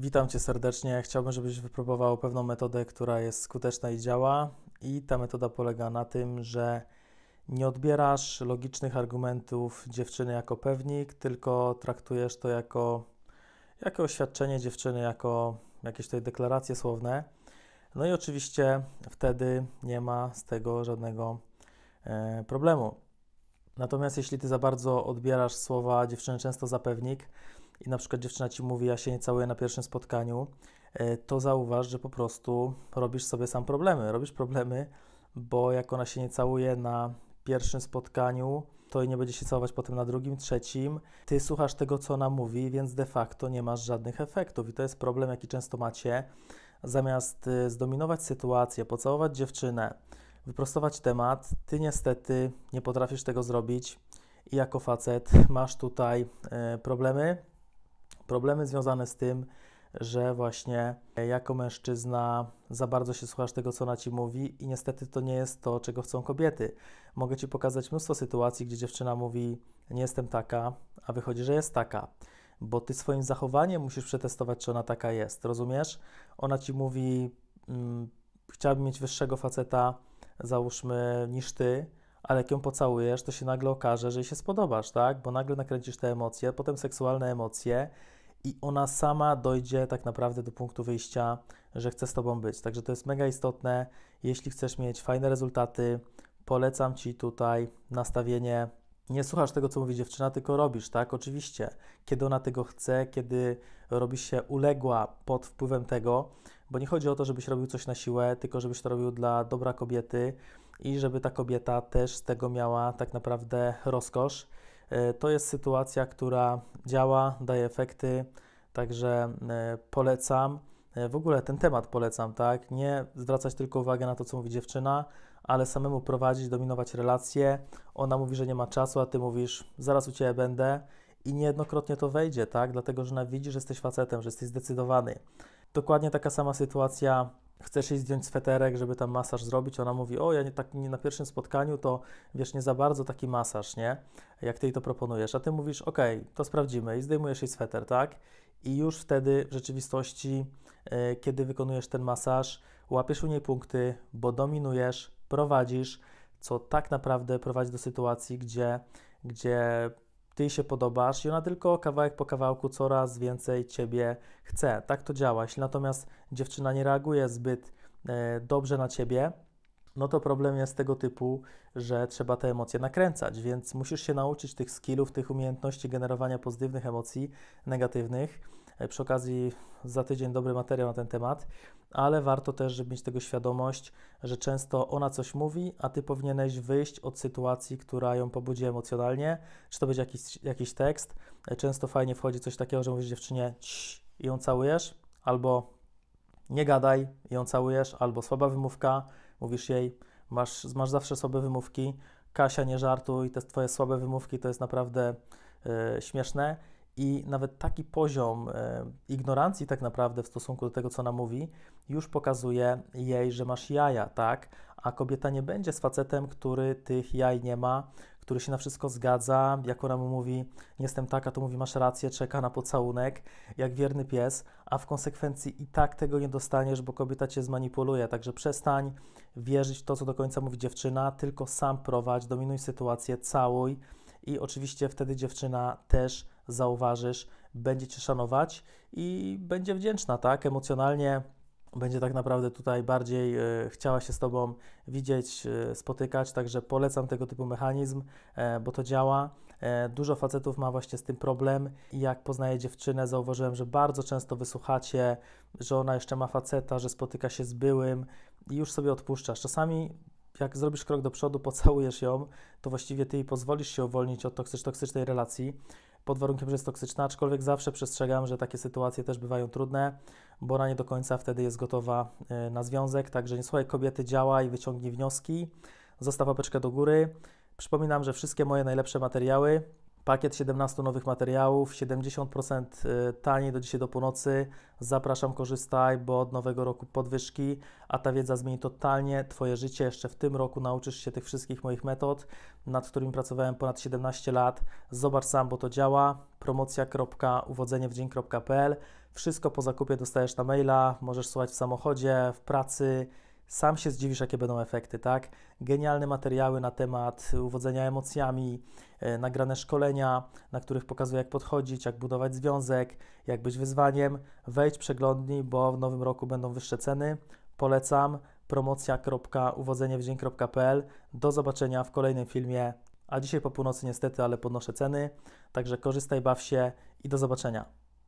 Witam Cię serdecznie. Chciałbym, żebyś wypróbował pewną metodę, która jest skuteczna i działa. I ta metoda polega na tym, że nie odbierasz logicznych argumentów dziewczyny jako pewnik, tylko traktujesz to jako, jako oświadczenie dziewczyny, jako jakieś tutaj deklaracje słowne. No i oczywiście wtedy nie ma z tego żadnego e, problemu. Natomiast jeśli ty za bardzo odbierasz słowa dziewczyny często za pewnik, i na przykład dziewczyna ci mówi, ja się nie całuję na pierwszym spotkaniu, e, to zauważ, że po prostu robisz sobie sam problemy. Robisz problemy, bo jak ona się nie całuje na pierwszym spotkaniu, to i nie będzie się całować potem na drugim, trzecim. Ty słuchasz tego, co ona mówi, więc de facto nie masz żadnych efektów. I to jest problem, jaki często macie. Zamiast e, zdominować sytuację, pocałować dziewczynę, wyprostować temat, ty niestety nie potrafisz tego zrobić i jako facet masz tutaj e, problemy, Problemy związane z tym, że właśnie jako mężczyzna za bardzo się słuchasz tego, co ona ci mówi, i niestety to nie jest to, czego chcą kobiety. Mogę ci pokazać mnóstwo sytuacji, gdzie dziewczyna mówi: Nie jestem taka, a wychodzi, że jest taka, bo ty swoim zachowaniem musisz przetestować, czy ona taka jest. Rozumiesz? Ona ci mówi: mm, Chciałabym mieć wyższego faceta, załóżmy, niż ty. Ale jak ją pocałujesz, to się nagle okaże, że jej się spodobasz, tak? Bo nagle nakręcisz te emocje, potem seksualne emocje, i ona sama dojdzie tak naprawdę do punktu wyjścia, że chce z Tobą być. Także to jest mega istotne. Jeśli chcesz mieć fajne rezultaty, polecam Ci tutaj nastawienie. Nie słuchasz tego, co mówi dziewczyna, tylko robisz, tak? Oczywiście. Kiedy ona tego chce, kiedy robisz się uległa pod wpływem tego, bo nie chodzi o to, żebyś robił coś na siłę, tylko żebyś to robił dla dobra kobiety i żeby ta kobieta też z tego miała tak naprawdę rozkosz. E, to jest sytuacja, która działa, daje efekty, także e, polecam. E, w ogóle ten temat polecam, tak? Nie zwracać tylko uwagi na to, co mówi dziewczyna, ale samemu prowadzić, dominować relacje. Ona mówi, że nie ma czasu, a ty mówisz, zaraz u ciebie będę i niejednokrotnie to wejdzie, tak? Dlatego, że ona widzi, że jesteś facetem, że jesteś zdecydowany. Dokładnie taka sama sytuacja chcesz jej zdjąć sweterek, żeby tam masaż zrobić, ona mówi, o ja nie, tak, nie na pierwszym spotkaniu to wiesz, nie za bardzo taki masaż, nie? Jak ty jej to proponujesz, a ty mówisz, okej, okay, to sprawdzimy i zdejmujesz jej sweter, tak? I już wtedy w rzeczywistości, yy, kiedy wykonujesz ten masaż, łapiesz u niej punkty, bo dominujesz, prowadzisz, co tak naprawdę prowadzi do sytuacji, gdzie, gdzie ty się podobasz i ona tylko kawałek po kawałku coraz więcej ciebie chce. Tak to działa. Jeśli natomiast dziewczyna nie reaguje zbyt e, dobrze na ciebie, no to problem jest tego typu, że trzeba te emocje nakręcać, więc musisz się nauczyć tych skillów, tych umiejętności generowania pozytywnych emocji, negatywnych E, przy okazji za tydzień dobry materiał na ten temat, ale warto też, żeby mieć tego świadomość, że często ona coś mówi, a ty powinieneś wyjść od sytuacji, która ją pobudzi emocjonalnie, czy to będzie jakiś, jakiś tekst. E, często fajnie wchodzi coś takiego, że mówisz dziewczynie i ją całujesz, albo nie gadaj i ją całujesz, albo słaba wymówka, mówisz jej, masz, masz zawsze słabe wymówki, Kasia nie żartuj, te twoje słabe wymówki to jest naprawdę yy, śmieszne i nawet taki poziom e, ignorancji, tak naprawdę, w stosunku do tego, co ona mówi, już pokazuje jej, że masz jaja, tak? A kobieta nie będzie z facetem, który tych jaj nie ma, który się na wszystko zgadza. Jak ona mu mówi, nie jestem taka, to mówi, masz rację, czeka na pocałunek, jak wierny pies, a w konsekwencji i tak tego nie dostaniesz, bo kobieta cię zmanipuluje. Także przestań wierzyć w to, co do końca mówi dziewczyna, tylko sam prowadź, dominuj sytuację, całuj. I oczywiście wtedy dziewczyna też zauważysz, będzie cię szanować i będzie wdzięczna, tak? Emocjonalnie będzie tak naprawdę tutaj bardziej e, chciała się z Tobą widzieć, e, spotykać, także polecam tego typu mechanizm, e, bo to działa. Dużo facetów ma właśnie z tym problem i jak poznaję dziewczynę, zauważyłem, że bardzo często wysłuchacie, że ona jeszcze ma faceta, że spotyka się z byłym i już sobie odpuszczasz. Czasami jak zrobisz krok do przodu, pocałujesz ją, to właściwie ty jej pozwolisz się uwolnić od toksycznej relacji pod warunkiem, że jest toksyczna, aczkolwiek zawsze przestrzegam, że takie sytuacje też bywają trudne, bo ona nie do końca wtedy jest gotowa e, na związek, także nie słuchaj kobiety, działa i wyciągnij wnioski, zostaw apeczkę do góry. Przypominam, że wszystkie moje najlepsze materiały Pakiet 17 nowych materiałów, 70% y, taniej do dzisiaj do północy. Zapraszam, korzystaj, bo od nowego roku podwyżki, a ta wiedza zmieni totalnie Twoje życie. Jeszcze w tym roku nauczysz się tych wszystkich moich metod, nad którymi pracowałem ponad 17 lat. Zobacz sam, bo to działa. promocja.uwodzeniewdzień.pl Wszystko po zakupie dostajesz na maila, możesz słuchać w samochodzie, w pracy, sam się zdziwisz, jakie będą efekty, tak? Genialne materiały na temat uwodzenia emocjami, e, nagrane szkolenia, na których pokazuję, jak podchodzić, jak budować związek, jak być wyzwaniem. Wejdź, przeglądnij, bo w nowym roku będą wyższe ceny. Polecam promocja.uwodzeniewdzień.pl. Do zobaczenia w kolejnym filmie. A dzisiaj po północy niestety, ale podnoszę ceny. Także korzystaj, baw się i do zobaczenia.